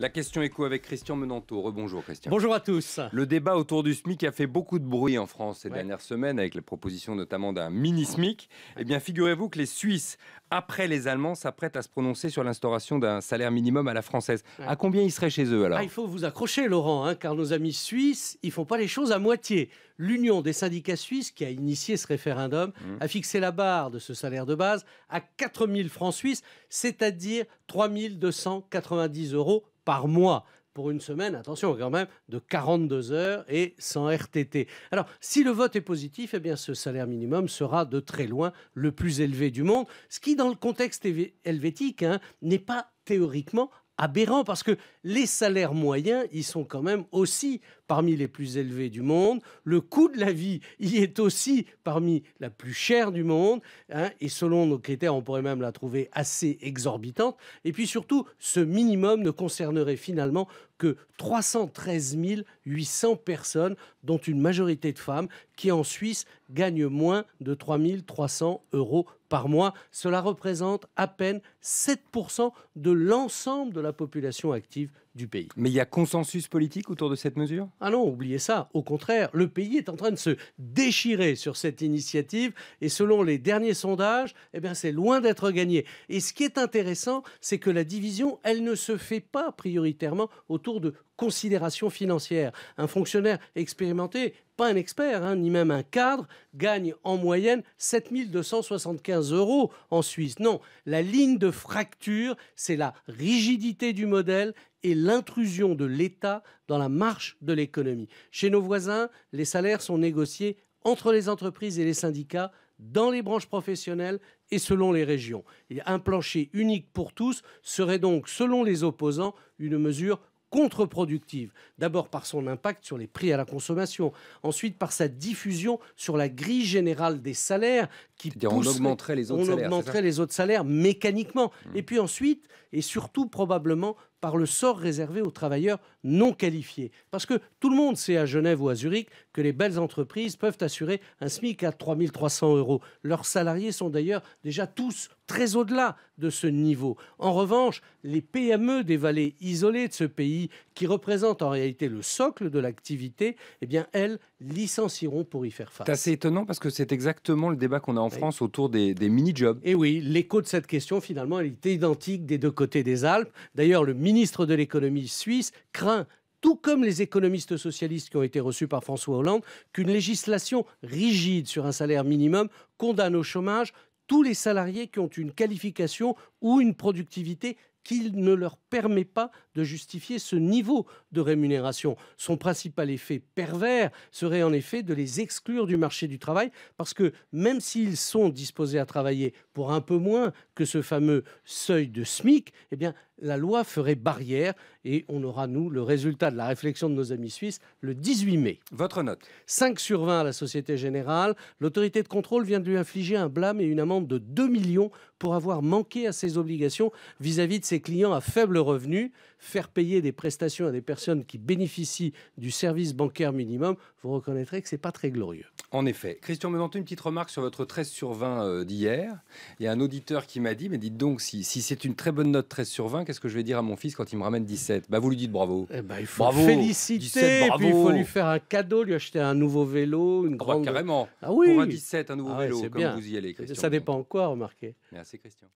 La question écho avec Christian Menanteau. Rebonjour Christian. Bonjour à tous. Le débat autour du SMIC a fait beaucoup de bruit en France ces dernières semaines avec les propositions notamment d'un mini-SMIC. Eh bien, figurez-vous que les Suisses, après les Allemands, s'apprêtent à se prononcer sur l'instauration d'un salaire minimum à la française. À combien ils seraient chez eux alors ah, Il faut vous accrocher Laurent, hein, car nos amis suisses, ils font pas les choses à moitié. L'Union des syndicats suisses, qui a initié ce référendum, mmh. a fixé la barre de ce salaire de base à 4000 francs suisses, c'est-à-dire 3290 euros par mois pour une semaine, attention quand même, de 42 heures et sans RTT. Alors, si le vote est positif, eh bien, ce salaire minimum sera de très loin le plus élevé du monde, ce qui, dans le contexte helvétique, hein, n'est pas théoriquement aberrant parce que les salaires moyens, ils sont quand même aussi parmi les plus élevés du monde. Le coût de la vie y est aussi parmi la plus chère du monde. Hein, et selon nos critères, on pourrait même la trouver assez exorbitante. Et puis surtout, ce minimum ne concernerait finalement que 313 800 personnes, dont une majorité de femmes, qui en Suisse gagnent moins de 3 300 euros par mois. Cela représente à peine 7% de l'ensemble de la population active du pays. Mais il y a consensus politique autour de cette mesure Ah non, oubliez ça. Au contraire, le pays est en train de se déchirer sur cette initiative et selon les derniers sondages, eh bien c'est loin d'être gagné. Et ce qui est intéressant, c'est que la division, elle ne se fait pas prioritairement autour de considération financière. Un fonctionnaire expérimenté, pas un expert, hein, ni même un cadre, gagne en moyenne 7275 euros en Suisse. Non, la ligne de fracture, c'est la rigidité du modèle et l'intrusion de l'État dans la marche de l'économie. Chez nos voisins, les salaires sont négociés entre les entreprises et les syndicats, dans les branches professionnelles et selon les régions. Et un plancher unique pour tous serait donc, selon les opposants, une mesure contre-productive. D'abord par son impact sur les prix à la consommation, ensuite par sa diffusion sur la grille générale des salaires qui on augmenterait les autres salaires, augmenterait les autres salaires mécaniquement. Hmm. Et puis ensuite et surtout probablement par le sort réservé aux travailleurs non qualifiés. Parce que tout le monde sait à Genève ou à Zurich que les belles entreprises peuvent assurer un SMIC à 3300 euros. Leurs salariés sont d'ailleurs déjà tous très au-delà de ce niveau. En revanche, les PME des vallées isolées de ce pays, qui représentent en réalité le socle de l'activité, eh bien, elles licencieront pour y faire face. C'est assez étonnant parce que c'est exactement le débat qu'on a en France autour des, mini-jobs. Et eh oui, l'écho de cette question, finalement, elle est identique des deux côtés des Alpes. D'ailleurs, le ministre de l'économie suisse craint tout comme les économistes socialistes qui ont été reçus par François Hollande, qu'une législation rigide sur un salaire minimum condamne au chômage tous les salariés qui ont une qualification ou une productivité qu'il ne leur permet pas de justifier ce niveau de rémunération. Son principal effet pervers serait en effet de les exclure du marché du travail, parce que même s'ils sont disposés à travailler pour un peu moins que ce fameux seuil de SMIC, eh bien, la loi ferait barrière et on aura, nous, le résultat de la réflexion de nos amis suisses le 18 mai. Votre note 5 sur 20 à la Société Générale. L'autorité de contrôle vient de lui infliger un blâme et une amende de 2 millions pour avoir manqué à ses obligations vis-à-vis -vis de clients à faible revenu, faire payer des prestations à des personnes qui bénéficient du service bancaire minimum, vous reconnaîtrez que ce n'est pas très glorieux. En effet. Christian maintenant une petite remarque sur votre 13 sur 20 euh, d'hier. Il y a un auditeur qui m'a dit, mais dites donc, si, c'est une très bonne note 13 sur 20, qu'est-ce que je vais dire à mon fils quand il me ramène 17 bah, Vous lui dites bravo. Eh ben, il faut féliciter, bravo. il faut lui faire un cadeau, lui acheter un nouveau vélo, une ah bah, grande... carrément. Ah oui. Pour un 17, un nouveau ah vélo, comme vous y allez, Ça dépend quoi, remarquez. Merci, Christian.